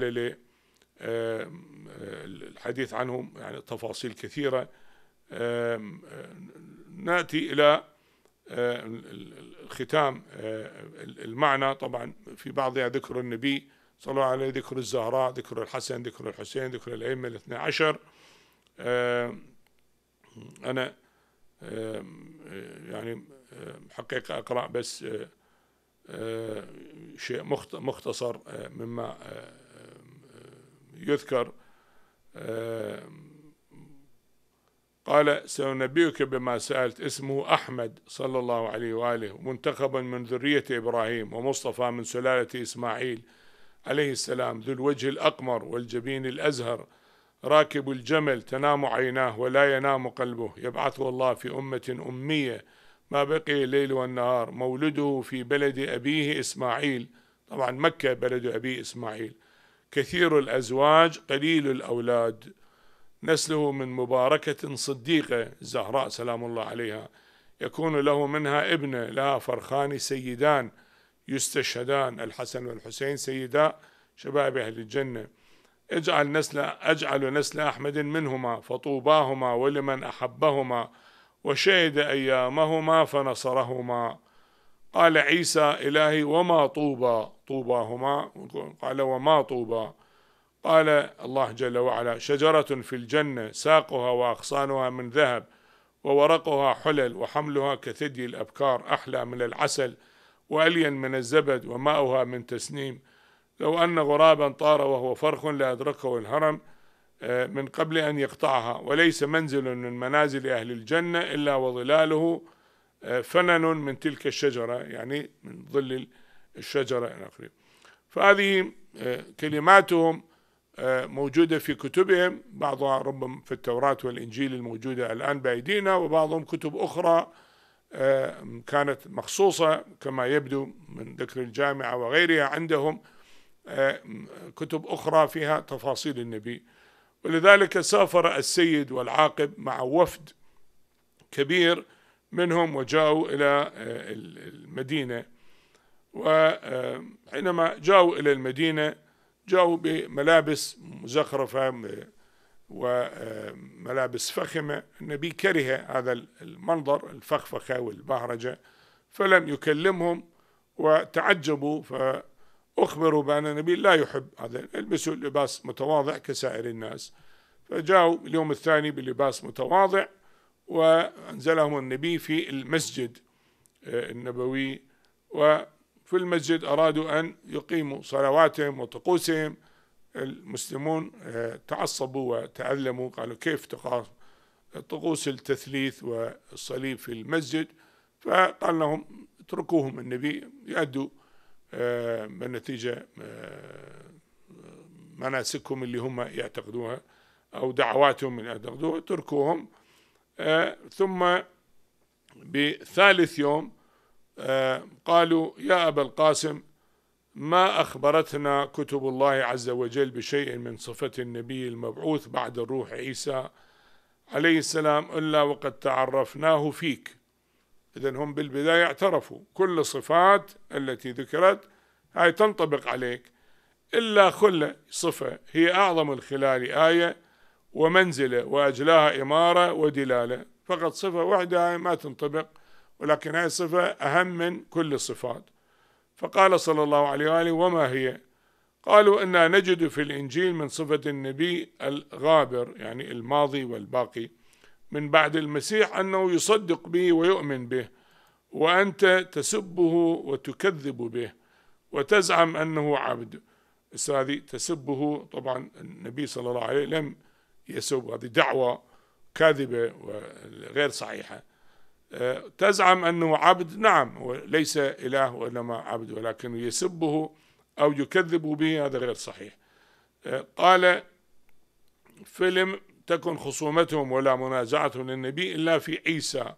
للحديث عنهم يعني تفاصيل كثيرة ناتي الى ختام المعنى طبعا في بعضها ذكر النبي صلى الله عليه ذكر الزهراء ذكر الحسن ذكر الحسين ذكر الائمه الاثنى عشر انا يعني حقيقه اقرا بس شيء مختصر مما يذكر قال سأنبئك بما سألت اسمه أحمد صلى الله عليه وآله منتخبا من ذرية إبراهيم ومصطفى من سلالة إسماعيل عليه السلام ذو الوجه الأقمر والجبين الأزهر راكب الجمل تنام عيناه ولا ينام قلبه يبعثه الله في أمة أمية ما بقي الليل والنهار مولده في بلد أبيه إسماعيل طبعا مكة بلد أبيه إسماعيل كثير الأزواج قليل الأولاد نسله من مباركة صديقة زهراء سلام الله عليها يكون له منها ابنة لها فرخان سيدان يستشهدان الحسن والحسين سيدا شباب أهل الجنة اجعل نسل اجعل نسل احمد منهما فطوباهما ولمن احبهما وشهد ايامهما فنصرهما قال عيسى الهي وما طوبى طوباهما قال وما طوبى قال الله جل وعلا شجرة في الجنة ساقها وأغصانها من ذهب وورقها حلل وحملها كثدي الأبكار أحلى من العسل وألين من الزبد وماؤها من تسنيم لو أن غرابا طار وهو فرخ لأدركه الهرم آه، من قبل أن يقطعها وليس منزل من منازل أهل الجنة إلا وظلاله آه، فنن من تلك الشجرة يعني من ظل الشجرة إلى آخره فهذه آه، كلماتهم آه، موجودة في كتبهم بعضها ربما في التوراة والإنجيل الموجودة الآن بأيدينا وبعضهم كتب أخرى آه، كانت مخصوصة كما يبدو من ذكر الجامعة وغيرها عندهم آه، كتب أخرى فيها تفاصيل النبي ولذلك سافر السيد والعاقب مع وفد كبير منهم وجاءوا إلى المدينة وحينما جاءوا إلى المدينة جاءوا بملابس مزخرفة وملابس فخمة النبي كره هذا المنظر الفخفخة والبهرجة فلم يكلمهم وتعجبوا فأخبروا بأن النبي لا يحب هذا البسوا لباس متواضع كسائر الناس فجاءوا اليوم الثاني بلباس متواضع وأنزلهم النبي في المسجد آه، النبوي و في المسجد أرادوا أن يقيموا صلواتهم وطقوسهم المسلمون آه، تعصبوا وتألموا قالوا كيف تقام طقوس التثليث والصليب في المسجد فقال لهم اتركوهم النبي يؤدوا آه، بالنتيجة آه، مناسكهم اللي هم يعتقدوها أو دعواتهم اللي يعتقدوها اتركوهم ثم بثالث يوم آه، قالوا يا أبا القاسم ما أخبرتنا كتب الله عز وجل بشيء من صفة النبي المبعوث بعد الروح عيسى عليه السلام إلا وقد تعرفناه فيك إذا هم بالبداية اعترفوا كل صفات التي ذكرت هاي تنطبق عليك إلا خلة صفة هي أعظم الخلال آية ومنزلة وأجلاها إمارة ودلالة فقط صفة واحدة ما تنطبق ولكن هذه الصفة أهم من كل الصفات فقال صلى الله عليه وآله وما هي قالوا إنا نجد في الإنجيل من صفة النبي الغابر يعني الماضي والباقي من بعد المسيح أنه يصدق به ويؤمن به وأنت تسبه وتكذب به وتزعم أنه عبد هذه تسبه طبعا النبي صلى الله عليه وسلم لم يسب هذه دعوة كاذبة وغير صحيحة تزعم أنه عبد نعم ليس إله وإنما عبد ولكن يسبه أو يكذب به هذا غير صحيح آه، قال فلم تكن خصومتهم ولا منازعتهم للنبي إلا في عيسى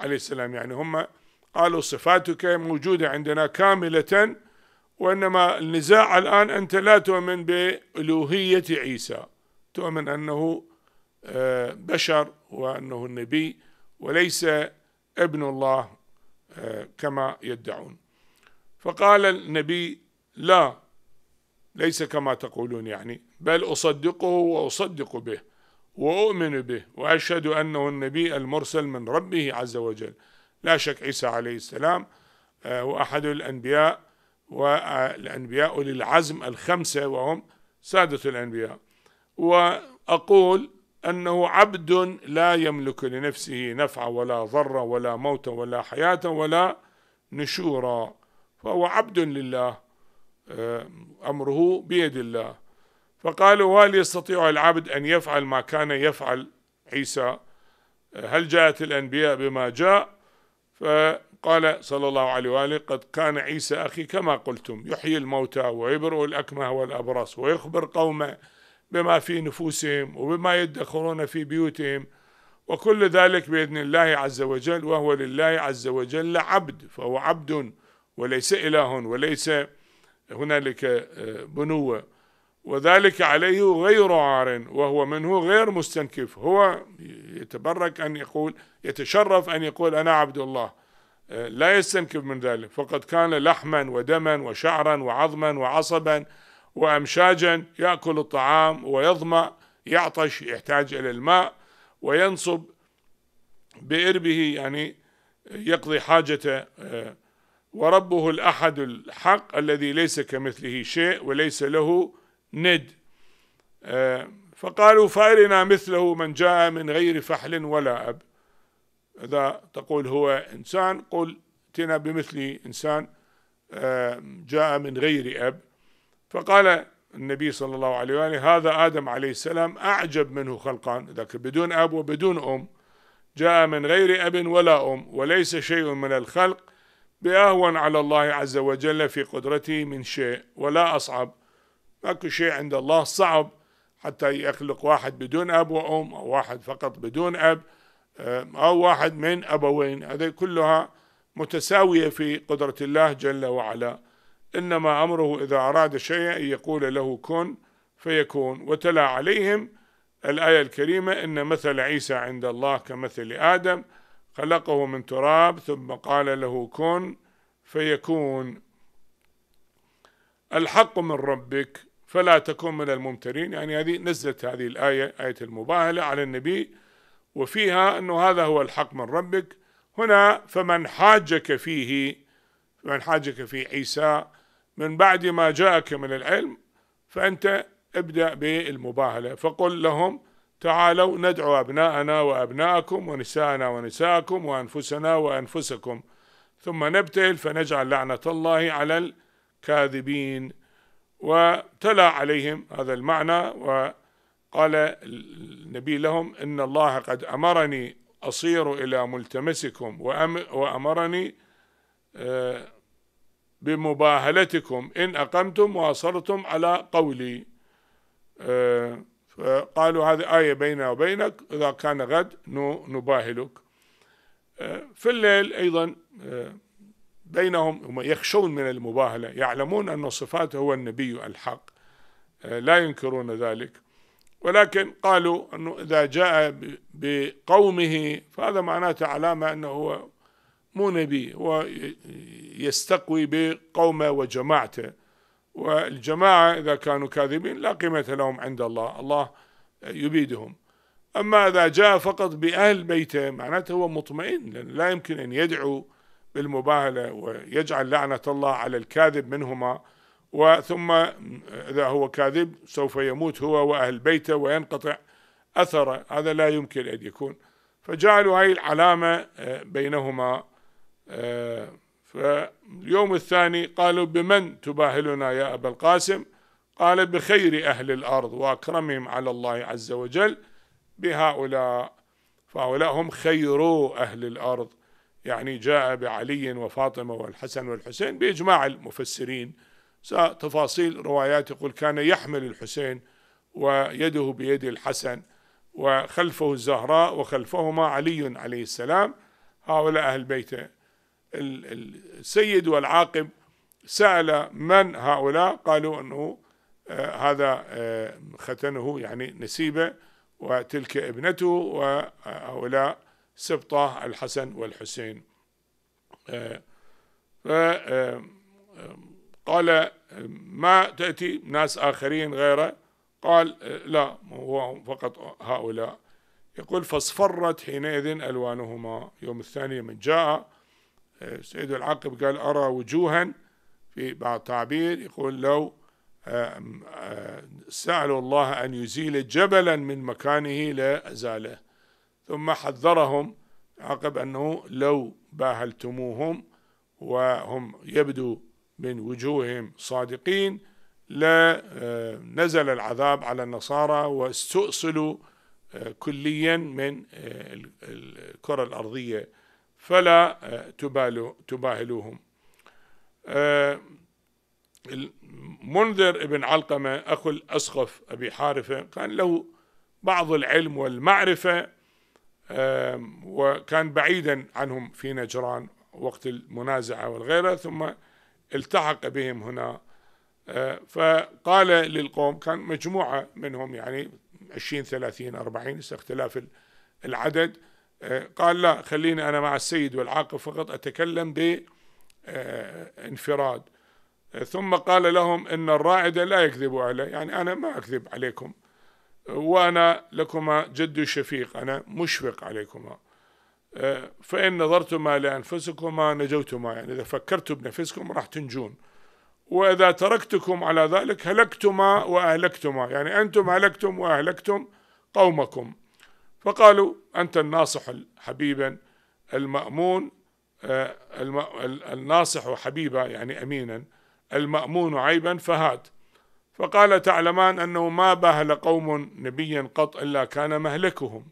عليه السلام يعني هم قالوا صفاتك موجودة عندنا كاملة وإنما النزاع الآن أنت لا تؤمن بألوهية عيسى تؤمن أنه آه، بشر وأنه النبي وليس ابن الله آه، كما يدعون فقال النبي لا ليس كما تقولون يعني بل أصدقه وأصدق به وأؤمن به وأشهد أنه النبي المرسل من ربه عز وجل لا شك عيسى عليه السلام آه، وأحد الأنبياء والأنبياء أولي العزم الخمسة وهم سادة الأنبياء وأقول أنه عبد لا يملك لنفسه نفعا ولا ضرا ولا موتا ولا حياة ولا نشورا فهو عبد لله آه، أمره بيد الله فقالوا هل يستطيع العبد أن يفعل ما كان يفعل عيسى آه، هل جاءت الأنبياء بما جاء فقال صلى الله عليه وآله قد كان عيسى أخي كما قلتم يحيي الموتى ويبرئ الأكمه والأبرص ويخبر قومه بما في نفوسهم وبما يدخرون في بيوتهم وكل ذلك باذن الله عز وجل وهو لله عز وجل عبد فهو عبد وليس اله وليس هنالك آه، بنوه وذلك عليه غير عار وهو منه غير مستنكف هو يتبرك ان يقول يتشرف ان يقول انا عبد الله آه، لا يستنكف من ذلك فقد كان لحما ودما وشعرا وعظما وعصبا وأمشاجا يأكل الطعام ويظمأ يعطش يحتاج إلى الماء وينصب بإربه يعني يقضي حاجته آه، وربه الأحد الحق الذي ليس كمثله شيء وليس له ند آه، فقالوا فأرنا مثله من جاء من غير فحل ولا أب إذا تقول هو إنسان قل تنا بمثل إنسان آه، جاء من غير أب فقال النبي صلى الله عليه وآله هذا آدم عليه السلام أعجب منه خلقا ذاك بدون أب وبدون أم جاء من غير أب ولا أم وليس شيء من الخلق بأهون على الله عز وجل في قدرته من شيء ولا أصعب ماكو شيء عند الله صعب حتى يخلق واحد بدون أب وأم أو واحد فقط بدون أب أو واحد من أبوين هذه كلها متساوية في قدرة الله جل وعلا إنما أمره إذا أراد شيئا أن يقول له كن فيكون وتلا عليهم الآية الكريمة إن مثل عيسى عند الله كمثل آدم خلقه من تراب ثم قال له كن فيكون الحق من ربك فلا تكن من الممترين يعني هذه نزلت هذه الآية آية المباهلة على النبي وفيها أنه هذا هو الحق من ربك هنا فمن حاجك فيه فمن حاجك في عيسى من بعد ما جاءك من العلم فأنت ابدأ بالمباهلة فقل لهم تعالوا ندعو أبناءنا وأبناءكم ونساءنا ونساءكم وأنفسنا وأنفسكم ثم نبتهل فنجعل لعنة الله على الكاذبين وتلا عليهم هذا المعنى وقال النبي لهم إن الله قد أمرني أصير إلى ملتمسكم وأمرني آه، بمباهلتكم إن أقمتم وأصرتم على قولي آه، قالوا هذه آية بيننا وبينك إذا كان غد نباهلك آه، في الليل أيضا آه، بينهم هم يخشون من المباهلة يعلمون أن الصفات هو النبي الحق لا ينكرون ذلك ولكن قالوا أنه إذا جاء بقومه فهذا معناته علامة أنه هو نبي هو ويستقوي بقومه وجماعته والجماعة إذا كانوا كاذبين لا قيمة لهم عند الله الله يبيدهم أما إذا جاء فقط بأهل بيته معناته هو مطمئن لأن لا يمكن أن يدعو بالمباهلة ويجعل لعنة الله على الكاذب منهما وثم إذا هو كاذب سوف يموت هو وأهل بيته وينقطع أثره هذا لا يمكن أن يكون فجعلوا هذه العلامة بينهما آه، فاليوم الثاني قالوا بمن تباهلنا يا أبا القاسم قال بخير أهل الأرض وأكرمهم على الله عز وجل بهؤلاء فهؤلاء هم خير أهل الأرض يعني جاء بعلي وفاطمة والحسن والحسين بإجماع المفسرين تفاصيل روايات يقول كان يحمل الحسين ويده بيد الحسن وخلفه الزهراء وخلفهما علي عليه السلام هؤلاء أهل بيته السيد والعاقب سأل من هؤلاء قالوا أنه آه، هذا آه، ختنه يعني نسيبه وتلك ابنته وهؤلاء سبطة الحسن والحسين آه، قال ما تأتي ناس آخرين غيره قال لا هو فقط هؤلاء يقول فاصفرت حينئذ ألوانهما يوم الثاني من جاء السيد العقب قال أرى وجوها في بعض تعبير يقول لو سألوا الله أن يزيل جبلا من مكانه لأزاله ثم حذرهم عقب أنه لو باهلتموهم وهم يبدو من وجوههم صادقين لنزل العذاب على النصارى واستؤصلوا كليا من الكرة الأرضية فلا آه، تبالوا تباهلوهم آه، المنذر بن علقمة أخو الأسخف أبي حارثة كان له بعض العلم والمعرفة وكان بعيدا عنهم في نجران وقت المنازعة والغيرة ثم التحق بهم هنا آه، فقال للقوم كان مجموعة منهم يعني 20 30 40 اختلاف العدد آه، قال لا خليني أنا مع السيد والعاقل فقط أتكلم بانفراد آه، ثم قال لهم إن الراعد لا يكذب علي يعني أنا ما أكذب عليكم وأنا لكما جد شفيق أنا مشفق عليكما آه، فإن نظرتما لأنفسكما نجوتما يعني إذا فكرتوا بنفسكم راح تنجون وإذا تركتكم على ذلك هلكتما وأهلكتما يعني أنتم هلكتم وأهلكتم قومكم فقالوا أنت الناصح حبيبا المأمون آه، الناصح حبيبا يعني أمينا المأمون عيبا فهاد فقال تعلمان أنه ما باهل قوم نبيا قط إلا كان مهلكهم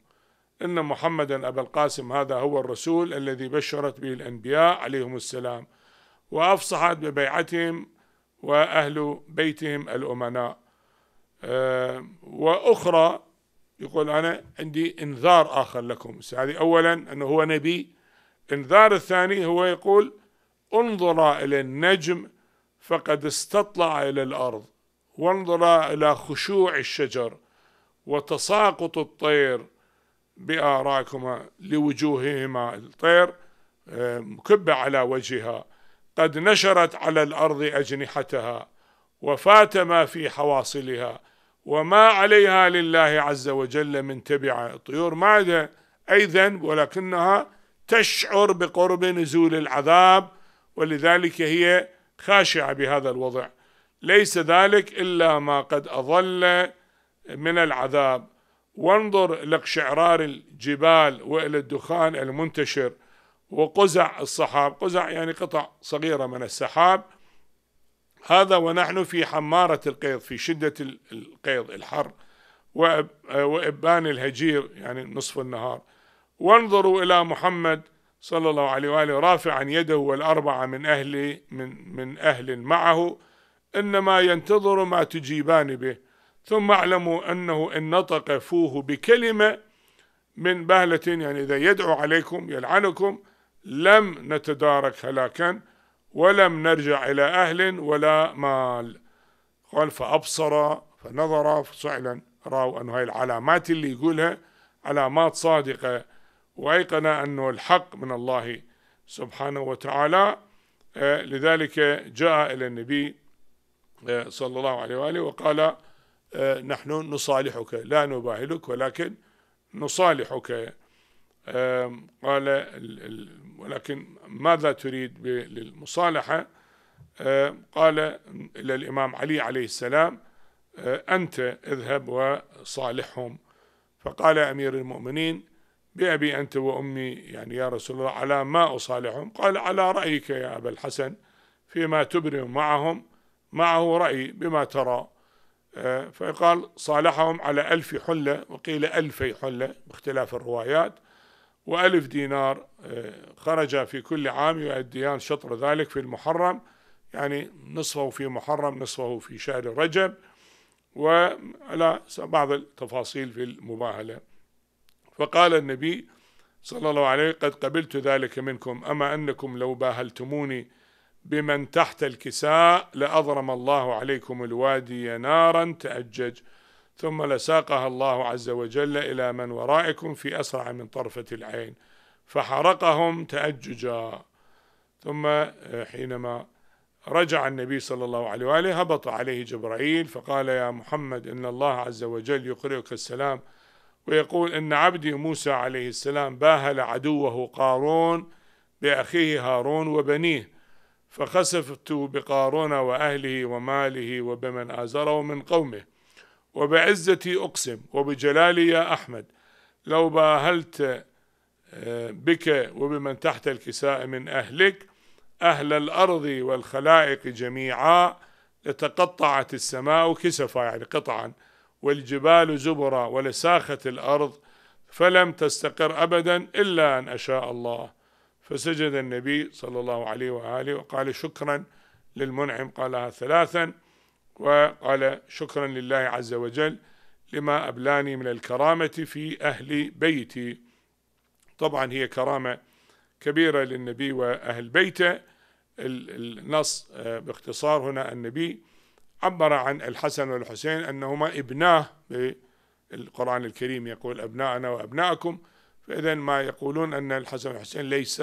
إن محمدا أبا القاسم هذا هو الرسول الذي بشرت به الأنبياء عليهم السلام وأفصحت ببيعتهم وأهل بيتهم الأمناء آه، وأخرى يقول أنا عندي إنذار آخر لكم هذه أولا أنه هو نبي الإنذار الثاني هو يقول انظر إلى النجم فقد استطلع إلى الأرض وانظر إلى خشوع الشجر وتساقط الطير بآراكما لوجوههما الطير مكبة على وجهها قد نشرت على الأرض أجنحتها وفات ما في حواصلها وما عليها لله عز وجل من تبعة الطيور ما عندها أي ذنب ولكنها تشعر بقرب نزول العذاب ولذلك هي خاشعة بهذا الوضع ليس ذلك إلا ما قد أظل من العذاب وانظر لاقشعرار الجبال وإلى الدخان المنتشر وقزع الصحاب قزع يعني قطع صغيرة من السحاب هذا ونحن في حمارة القيض في شدة القيض الحر وإبان الهجير يعني نصف النهار وانظروا إلى محمد صلى الله عليه وآله رافعا يده والأربعة من أهل من, من أهل معه إنما ينتظر ما تجيبان به ثم اعلموا أنه إن نطق فوه بكلمة من بهلة يعني إذا يدعو عليكم يلعنكم لم نتدارك هلاكا ولم نرجع إلى أهل ولا مال قال فأبصر فنظر فعلا رأوا أن هاي العلامات اللي يقولها علامات صادقة وأيقن أنه الحق من الله سبحانه وتعالى آه، لذلك جاء إلى النبي آه، صلى الله عليه وآله وقال آه، نحن نصالحك لا نباهلك ولكن نصالحك قال ولكن ماذا تريد للمصالحة قال إلى الإمام علي عليه السلام آه، أنت اذهب وصالحهم فقال أمير المؤمنين بأبي أنت وأمي يعني يا رسول الله على ما أصالحهم قال على رأيك يا أبا الحسن فيما تبرم معهم معه رأي بما ترى آه، فقال صالحهم على ألف حلة وقيل ألفي حلة باختلاف الروايات وألف دينار آه، خرج في كل عام يؤديان شطر ذلك في المحرم يعني نصفه في محرم نصفه في شهر رجب وعلى بعض التفاصيل في المباهلة فقال النبي صلى الله عليه قد قبلت ذلك منكم أما أنكم لو باهلتموني بمن تحت الكساء لأضرم الله عليكم الوادي نارا تأجج ثم لساقها الله عز وجل إلى من ورائكم في أسرع من طرفة العين فحرقهم تأججا ثم آه، حينما رجع النبي صلى الله عليه وآله هبط عليه جبرائيل فقال يا محمد إن الله عز وجل يقرئك السلام ويقول إن عبدي موسى عليه السلام باهل عدوه قارون بأخيه هارون وبنيه فخسفت بقارون وأهله وماله وبمن آزره من قومه وبعزتي أقسم وبجلالي يا أحمد لو باهلت آه، بك وبمن تحت الكساء من أهلك أهل الأرض والخلائق جميعا لتقطعت السماء كسفا يعني قطعا والجبال زبرا ولساخت الأرض فلم تستقر أبدا إلا أن أشاء الله فسجد النبي صلى الله عليه وآله وقال شكرا للمنعم قالها ثلاثا وقال شكرا لله عز وجل لما أبلاني من الكرامة في أهل بيتي طبعا هي كرامة كبيرة للنبي وأهل بيته النص آه، باختصار هنا النبي عبر عن الحسن والحسين أنهما ابناه القرآن الكريم يقول أبناءنا وأبناءكم فإذا ما يقولون أن الحسن والحسين ليس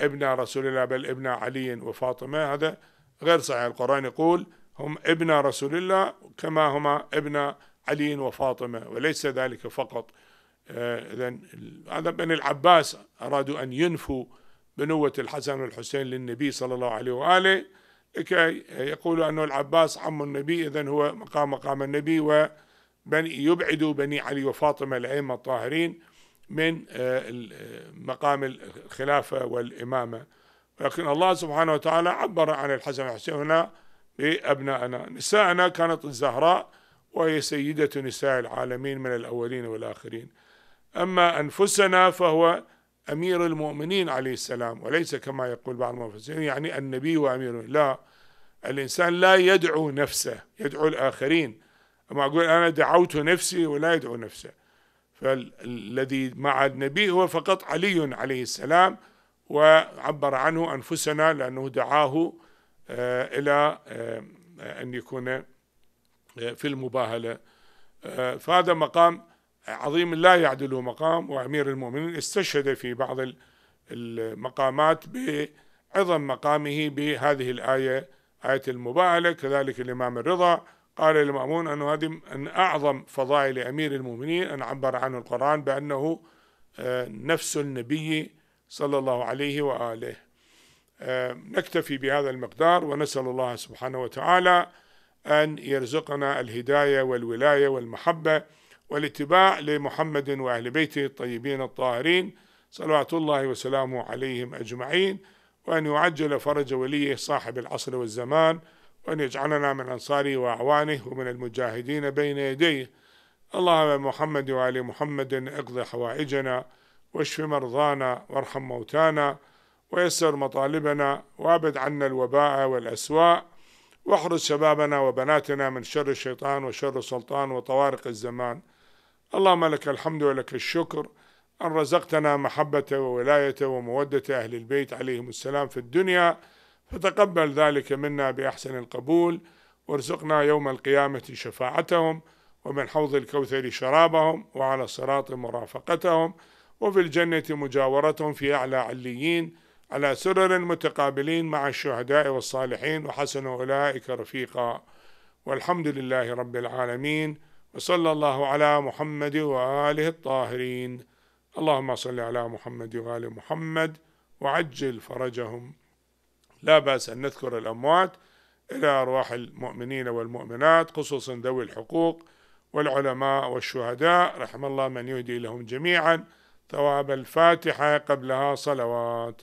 ابن رسول الله بل ابن علي وفاطمة هذا غير صحيح القرآن يقول هم ابن رسول الله كما هما ابن علي وفاطمة وليس ذلك فقط آه، إذا هذا بني العباس أرادوا أن ينفوا بنوة الحسن والحسين للنبي صلى الله عليه وآله لكي يقولوا أن العباس عم النبي إذا هو مقام مقام النبي وبني يبعدوا بني علي وفاطمة الأئمة الطاهرين من آه، آه، مقام الخلافة والإمامة ولكن الله سبحانه وتعالى عبر عن الحسن والحسين هنا بأبنائنا إيه، نساءنا كانت الزهراء وهي سيدة نساء العالمين من الأولين والآخرين أما أنفسنا فهو أمير المؤمنين عليه السلام وليس كما يقول بعض المفسرين يعني النبي وأمير لا الإنسان لا يدعو نفسه يدعو الآخرين أما أقول أنا دعوت نفسي ولا يدعو نفسه فالذي مع النبي هو فقط علي عليه السلام وعبر عنه أنفسنا لأنه دعاه آه، إلى آه، أن يكون آه، في المباهلة فهذا مقام عظيم لا يعدله مقام وأمير المؤمنين استشهد في بعض المقامات بعظم مقامه بهذه الآية آية المباهلة كذلك الإمام الرضا قال المأمون أن هذه أن أعظم فضائل أمير المؤمنين أن عبر عنه القرآن بأنه نفس النبي صلى الله عليه وآله آه، نكتفي بهذا المقدار ونسأل الله سبحانه وتعالى أن يرزقنا الهداية والولاية والمحبة والاتباع لمحمد وأهل بيته الطيبين الطاهرين صلوات الله وسلامه عليهم أجمعين وأن يعجل فرج وليه صاحب العصر والزمان وأن يجعلنا من أنصاره وأعوانه ومن المجاهدين بين يديه اللهم محمد وآل محمد اقض حوائجنا واشف مرضانا وارحم موتانا ويسر مطالبنا وابعد عنا الوباء والأسواء واحرز شبابنا وبناتنا من شر الشيطان وشر السلطان وطوارق الزمان اللهم لك الحمد ولك الشكر أن رزقتنا محبة وولاية ومودة أهل البيت عليهم السلام في الدنيا فتقبل ذلك منا بأحسن القبول وارزقنا يوم القيامة شفاعتهم ومن حوض الكوثر شرابهم وعلى الصراط مرافقتهم وفي الجنة مجاورتهم في أعلى عليين على سرر متقابلين مع الشهداء والصالحين وحسن أولئك رفيقا والحمد لله رب العالمين وصلى الله على محمد وآله الطاهرين اللهم صل على محمد وآل محمد وعجل فرجهم لا بأس أن نذكر الأموات إلى أرواح المؤمنين والمؤمنات خصوصا ذوي الحقوق والعلماء والشهداء رحم الله من يهدي لهم جميعا ثواب الفاتحة قبلها صلوات